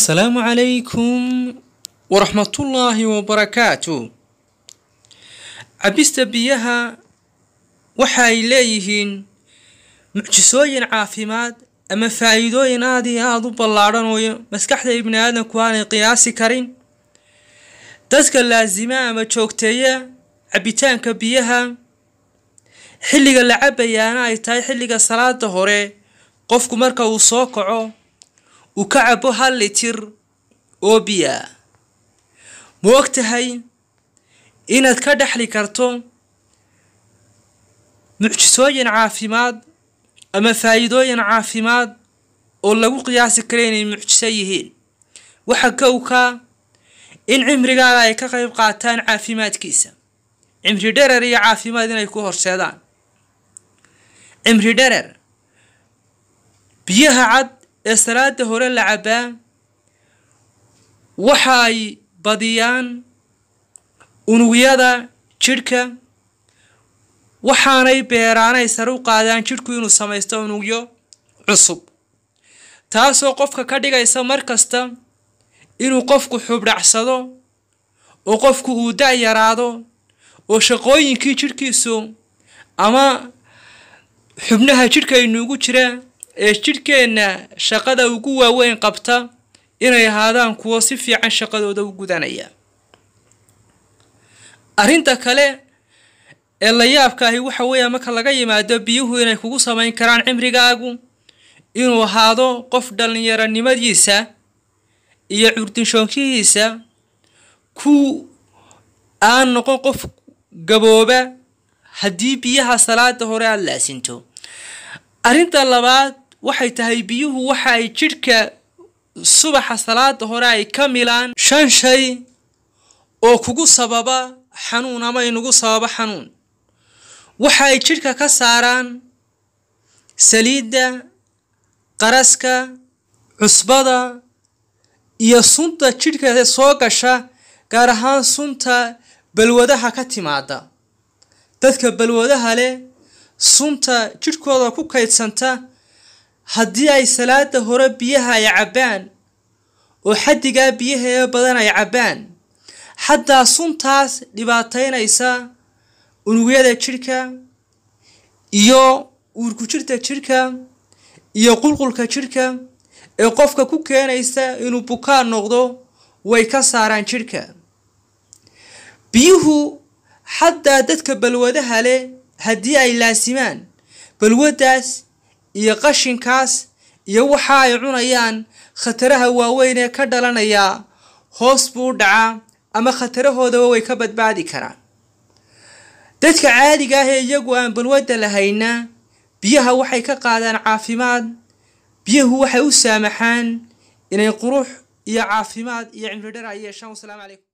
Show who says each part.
Speaker 1: Assalamu alaikum waraxmatullaahi wabarakaatu cabista biyaha waxaay leeyihiin mucjisooyin caafimaad ama faa'iidooyin aad iyo aada u ballaadhanayo maskaxda ibni aadamku aanay qiyaasi karin dadka laasima ama joogteeya cabitaanka biyaha xilliga la cabayaana ay tahay xilliga salaada hore qofku marka uu soo kaco uu ka cabo hal litir oo biyaa ma og tahay inaad ka dhexli karto mucjisooyin caafimaad ama faa'iidooyin caafimaad oo lagu qiyaasi kara inay mucjiso yihiin waxa kowka in cimrigaada ay ka qayb qaataan caafimaadkiisa cimri dherer iyo caafimaad inay ku horseedaan cimri dherer biyaha cad ee salaada hore la cabbaa waxaay badiyaan unugyada jidhka waxaanay beeraanay sare u qaadaan jidhku inuu samaysto unugyo cusub taasoo qofka ka dhigaysa mar kasta inuu qofku xubdhacsado oo qofku uu da' yaraado oo shaqooyinkii jidhkiisu ama xubnaha jidhka inuugu jiraa ee jidhkeenna shaqada ugu waaweyn qabta inay ahaadaan kuwo si fiican shaqadooda u gudanaya arrinta kale ee la yaabka ahi waxa weeye marka laga yimaado biyuhu inay kugu samayn karaan cimrigaagu inuu ahaado qof dhallinyaronimadiisa iyo curdinshoonkihiisa ku aan noqon qof gabooba haddii biyaha salaada hore aad laasinto arrinta labaad waxay tahay biyuhu waxa ay jidhka subaxa salaada hore ay ka milaan shan shay oo kugu sababa xanuun ama inugu sababa xanuun waxa ay jidhka ka saaraan saliidda qaraska cusbada iyo sunta jidhka soo gasha gaar ahaan sunta balwadaha ka timaada dadka balwadaha leh sunta jidhkooda ku kaydsanta haddii ay salaada hore biyaha ay cabbaan oo xaddigaa biyaheeda badan ay cabbaan xaddaa suntaas dhibaataynaysa unugyada jidhka iyo jirta jidhka iyo qulqulka jidhka ee qofka ku keenaysa inuu bukaan noqdo way ka saaraan jidhka biyuhu xaddaa dadka balwadaha leh haddii ay laasimaan balwaddaas iyo qashinkaas iyo waxa ay cunayaan khataraha waaweyn ee ka dhalanaya hoos buu u dhacaa ama khatarahoodaba way ka badbaadi karaan dadka caadiga ah ee iyagu aan balwadda lahayna biyaha waxay ka qaadaan caafimaad biyuhu waxay u saamaxaan inay qurux iyo caafimaad iyo cimridhar yeeshaan wasalaamu calaykum